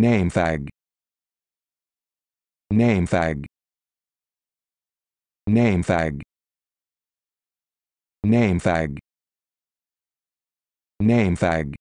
Name fag. Name fag. Name fag. Name fag. Name fag.